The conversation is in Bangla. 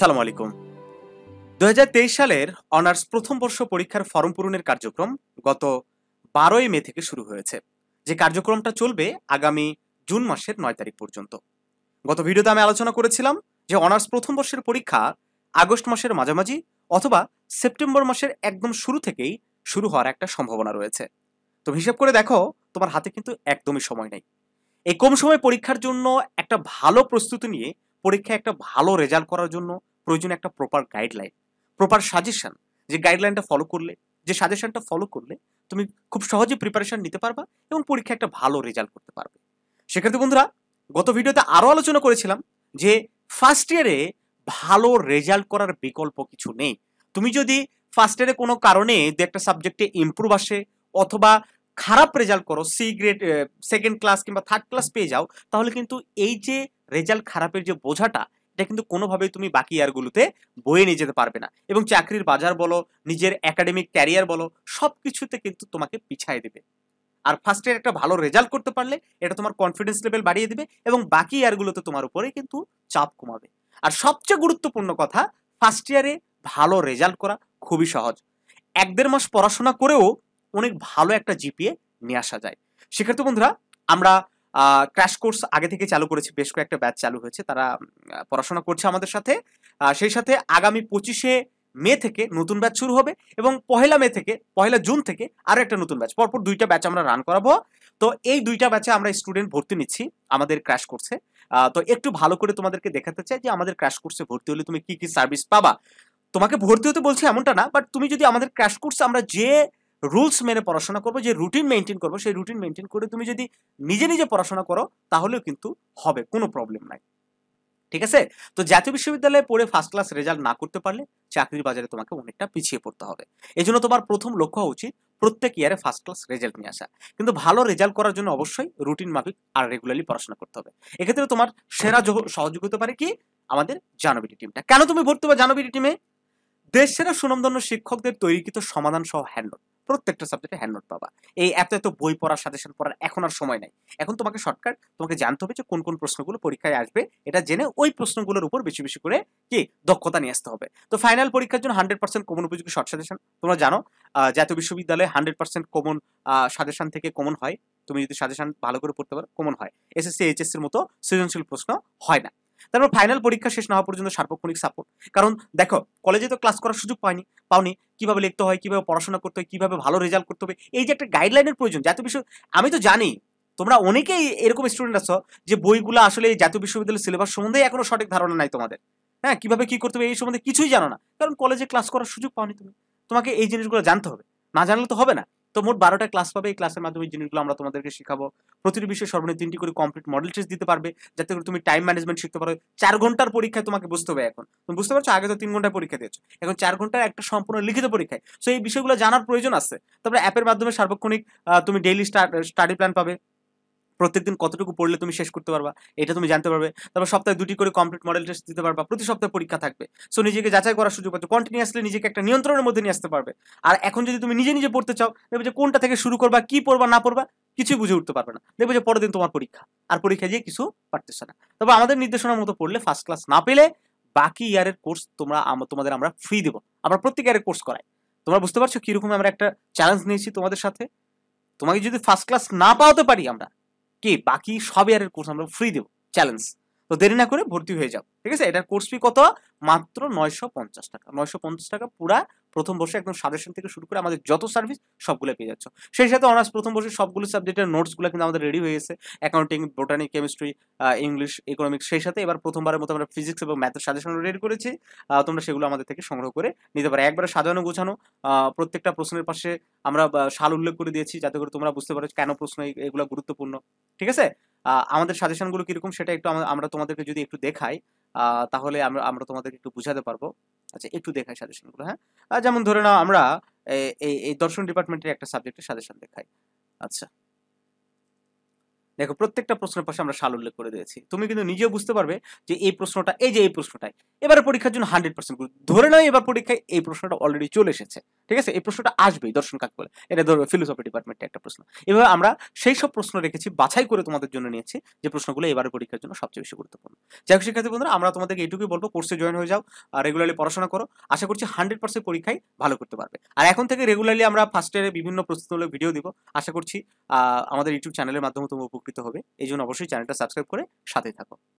সালাম আলাইকুম দু সালের অনার্স প্রথম বর্ষ পরীক্ষার ফর্ম পূরণের কার্যক্রম গত বারোই মে থেকে শুরু হয়েছে যে কার্যক্রমটা চলবে আগামী জুন মাসের নয় তারিখ পর্যন্ত গত ভিডিওতে আমি আলোচনা করেছিলাম যে অনার্স প্রথম বর্ষের পরীক্ষা আগস্ট মাসের মাঝামাঝি অথবা সেপ্টেম্বর মাসের একদম শুরু থেকেই শুরু হওয়ার একটা সম্ভাবনা রয়েছে তো হিসাব করে দেখো তোমার হাতে কিন্তু একদমই সময় নেই এই কম সময়ে পরীক্ষার জন্য একটা ভালো প্রস্তুতি নিয়ে পরীক্ষায় একটা ভালো রেজাল্ট করার জন্য প্রয়োজন একটা প্রপার গাইডলাইন প্রপার সাজেশন যে গাইডলাইনটা ফলো করলে যে সাজেশনটা ফলো করলে তুমি খুব সহজে প্রিপারেশন নিতে পারবা এবং পরীক্ষা একটা ভালো রেজাল্ট করতে পারবে সেক্ষেত্রে বন্ধুরা গত ভিডিওতে আরও আলোচনা করেছিলাম যে ফার্স্ট ইয়ারে ভালো রেজাল্ট করার বিকল্প কিছু নেই তুমি যদি ফার্স্ট ইয়ারে কোনো কারণে দু একটা সাবজেক্টে ইম্প্রুভ আসে অথবা খারাপ রেজাল্ট করো সি গ্রেড সেকেন্ড ক্লাস কিংবা থার্ড ক্লাস পেয়ে যাও তাহলে কিন্তু এই যে রেজাল্ট খারাপের যে বোঝাটা এটা কিন্তু কোনোভাবেই তুমি বাকি ইয়ারগুলোতে বয়ে নিয়ে যেতে পারবে না এবং চাকরির বাজার বলো নিজের একাডেমিক ক্যারিয়ার বলো সব কিছুতে কিন্তু তোমাকে পিছায় দেবে আর ফার্স্ট ইয়ার একটা ভালো রেজাল্ট করতে পারলে এটা তোমার কনফিডেন্স লেভেল বাড়িয়ে দেবে এবং বাকি ইয়ারগুলোতে তোমার উপরে কিন্তু চাপ কমাবে আর সবচেয়ে গুরুত্বপূর্ণ কথা ফার্স্ট ইয়ারে ভালো রেজাল্ট করা খুবই সহজ এক দেড় মাস পড়াশোনা করেও অনেক ভালো একটা জিপিএ নিয়ে আসা যায় সেক্ষেত্রে বন্ধুরা আমরা ক্র্যাশ কোর্স আগে থেকে চালু করেছে বেশ কয়েকটা ব্যাচ চালু হয়েছে তারা পড়াশোনা করছে আমাদের সাথে সেই সাথে আগামী পঁচিশে মে থেকে নতুন ব্যাচ শুরু হবে এবং পহেলা মে থেকে পহেলা জুন থেকে আরও একটা নতুন ব্যাচ পরপর দুইটা ব্যাচ আমরা রান করাবো তো এই দুইটা ব্যাচে আমরা স্টুডেন্ট ভর্তি নিচ্ছি আমাদের ক্র্যাশ কোর্সে তো একটু ভালো করে তোমাদেরকে দেখাতে চাই যে আমাদের ক্র্যাশ কোর্সে ভর্তি হলে তুমি কি কি সার্ভিস পাবা তোমাকে ভর্তি হতে বলছি এমনটা না বাট তুমি যদি আমাদের ক্র্যাশ কোর্স আমরা যে রুলস মেনে পড়াশোনা করবো যে রুটিন মেনটেন করবো সেই রুটিন মেনটেন করে তুমি যদি নিজে নিজে পড়াশোনা করো তাহলেও কিন্তু হবে কোনো প্রবলেম নাই ঠিক আছে তো জাতীয় বিশ্ববিদ্যালয়ে পড়ে ফার্স্ট ক্লাস রেজাল্ট না করতে পারলে চাকরির বাজারে তোমাকে অনেকটা পিছিয়ে পড়তে হবে এই জন্য তোমার প্রথম লক্ষ্য উচিত প্রত্যেক ইয়ারে ফার্স্ট ক্লাস রেজাল্ট নিয়ে আসা কিন্তু ভালো রেজাল্ট করার জন্য অবশ্যই রুটিন মাফিক আর রেগুলারলি পড়াশোনা করতে হবে এক্ষেত্রে তোমার সেরা সহযোগ হতে পারে কি আমাদের জানবিটি টিমটা কেন তুমি ভর্তি হবে জানবিটি টিমে দেশ সেরা সুনামধন্য শিক্ষকদের তৈরিকৃত সমাধান সহ হ্যান্ডল প্রত্যেকটা সাবজেক্টে হ্যান্ড নোট পাবা এই এত এত বই পড়ার সাথে সাথে পড়ার এখন আর সময় নাই এখন তোমাকে শর্টকাট তোমাকে জানতে হবে যে কোন কোন প্রশ্নগুলো পরীক্ষায় আসবে এটা জেনে ওই প্রশ্নগুলোর উপর বেশি বেশি করে কি দক্ষতা নিয়ে আসতে হবে তো ফাইনাল পরীক্ষার জন্য হান্ড্রেড পার্সেন্ট কমন উপযোগী শর্ট সাজেশন তোমরা জানো জাতীয় বিশ্ববিদ্যালয়ে হান্ড্রেড পার্সেন্ট কমন সাজেশন থেকে কমন হয় তুমি যদি সাজেশন ভালো করে পড়তে পারো কমন হয় এসএসসি এইচএসসির মতো সৃজনশীল প্রশ্ন হয় না তারপর ফাইনাল পরীক্ষা শেষ না হওয়া পর্যন্ত সার্বক্ষণিক সাপোর্ট কারণ দেখো কলেজে তো ক্লাস করার সুযোগ পায়নি পাওনি কিভাবে লিখতে হয় কিভাবে পড়াশোনা করতে হয় কিভাবে ভালো রেজাল্ট করতে হবে এই যে একটা গাইডলাইনের প্রয়োজন জাতীয় বিষয় আমি তো জানি তোমরা অনেকেই এরকম স্টুডেন্ট আছো যে বইগুলো আসলে এই জাতীয় বিশ্ববিদ্যালয়ের সিলেবাস সম্বন্ধে এখনো সঠিক ধারণা নাই তোমাদের হ্যাঁ কিভাবে কি করতে হবে এই সম্বন্ধে কিছুই জানো না কারণ কলেজে ক্লাস করার সুযোগ পাওনি তুমি তোমাকে এই জিনিসগুলো জানতে হবে না জানলে তো হবে না তো মোট বারোটা ক্লাস পাবে এই ক্লাসের মাধ্যমে জিনিসগুলো আমরা তোমাদেরকে শেখাবো প্রতিটি বিষয়ে সর্বনিম্ন তিনটি করে কমপ্লিট মডেল টেস্ট দিতে পারবে যাতে করে তুমি টাইম ম্যানেজমেন্ট শিখতে পারো চার ঘন্টার পরীক্ষায় তোমাকে বুঝতে হবে এখন তুমি বুঝতে পারছো আগে তো তিন ঘন্টায় পরীক্ষা দিয়েছো এখন চার ঘন্টার একটা সম্পূর্ণ লিখিত পরীক্ষায় সো এই বিষয়গুলো জানার প্রয়োজন আছে তারপরে অ্যাপের মাধ্যমে সার্বক্ষণিক তুমি ডেইলি স্টাডি প্ল্যান পাবে প্রত্যেকদিন কতটুকু পড়লে তুমি শেষ করতে পারবা এটা তুমি জানতে পারবে তারপর সপ্তাহে দুটি করে কমপ্লিট মডেল টেস্ট দিতে পারবা প্রতি সপ্তাহে পরীক্ষা থাকবে সো নিজেকে যাচাই করার সুযোগ পাচ্ছ কন্টিনিউসলি নিজেকে একটা নিয়ন্ত্রণের মধ্যে নিয়ে আসতে পারবে আর এখন যদি তুমি নিজে নিজে পড়তে চাও দেখবে যে কোনটা থেকে শুরু করবা কি পড়বা না পড়বা কিছুই বুঝে উঠতে পারবে না দেখবে যে পরের দিন তোমার পরীক্ষা আর পরীক্ষা দিয়ে কিছু পারতেছে না তবে আমাদের নির্দেশনার মতো পড়লে ফার্স্ট ক্লাস না পেলে বাকি ইয়ারের কোর্স তোমরা তোমাদের আমরা ফ্রি দেবো আমরা প্রত্যেক ইয়ারের কোর্স করাই তোমরা বুঝতে পারছো কিরকম আমরা একটা চ্যালেঞ্জ নিয়েছি তোমাদের সাথে তোমাকে যদি ফার্স্ট ক্লাস না পাওয়াতে পারি আমরা কে বাকি সব ইয়ারের কোর্স আমরা ফ্রি দেবো চ্যালেঞ্জ তো দেরি না করে ভর্তি হয়ে যাও ঠিক আছে এটার কোর্স ফি কত মাত্র নয়শো পঞ্চাশ টাকা নয়শো পঞ্চাশ টাকা পুরা প্রথম বর্ষে একদম সাজেশন থেকে শুরু করে আমাদের যত সার্ভিস সবগুলো পেয়ে যাচ্ছ সেই সাথে অনার্স প্রথম বর্ষে সবগুলো সাবজেক্টের নোটসগুলো কিন্তু আমাদের রেডি হয়ে গেছে accounting botany chemistry English economics সেই সাথে এবার প্রথমবারের মতো আমরা ফিজিক্স এবং ম্যাথের সাজেশন রেডি করেছি তোমরা সেগুলো আমাদের থেকে সংগ্রহ করে নিতে পারো একবারে সাজানো গোছানো প্রত্যেকটা প্রশ্নের পাশে আমরা সাল উল্লেখ করে দিয়েছি যাতে করে তোমরা বুঝতে পারো কেন প্রশ্ন এগুলো গুরুত্বপূর্ণ ঠিক আছে আমাদের সাজেশনগুলো কীরকম সেটা একটু আমরা তোমাদেরকে যদি একটু দেখাই তাহলে আমরা আমরা তোমাদেরকে একটু বুঝাতে পারবো আচ্ছা একটু দেখাই সাজেশনগুলো হ্যাঁ যেমন ধরে নাও আমরা এই এই দর্শন ডিপার্টমেন্টের একটা সাবজেক্টের সাজেশন দেখাই আচ্ছা দেখো প্রত্যেকটা প্রশ্নের পাশে আমরা সাল উল্লেখ করে দিয়েছি তুমি কিন্তু নিজেও বুঝতে পারবে যে এই প্রশ্নটা এই যে এই প্রশ্নটাই এবার পরীক্ষার জন্য হান্ড্রেড পার্সেন্ট ধরে নয় এবার পরীক্ষায় এই প্রশ্নটা অলরেডি চলে এসেছে ঠিক আছে এই প্রশ্নটা আসবেই দর্শন কাক বলে এটা ধরো ফিলোসফি ডিপার্টমেন্টের একটা প্রশ্ন এভাবে আমরা সেই সব প্রশ্ন রেখেছি বাছাই করে তোমাদের জন্য নিয়েছি যে প্রশ্নগুলো এবার পরীক্ষার জন্য সবচেয়ে বেশি গুরুত্বপূর্ণ যাই হোক শিক্ষার্থী বন্ধুরা আমরা তোমাদেরকে এইটুকুই বলবো কোর্সে জয়েন হয়ে যাও আর রেগুলারলি পড়াশোনা করো আশা করছি হান্ড্রেড পার্সেন্ট পরীক্ষায় ভালো করতে পারবে আর এখন থেকে রেগুলারলি আমরা ফার্স্ট ইয়ারে বিভিন্ন প্রস্তুতিমূলক ভিডিও দিব আশা করছি আমাদের ইউটিউব চ্যানেলের মাধ্যমে তোমার উপকৃত হবে এই জন্য অবশ্যই চ্যানেলটা সাবস্ক্রাইব করে সাথে থাকো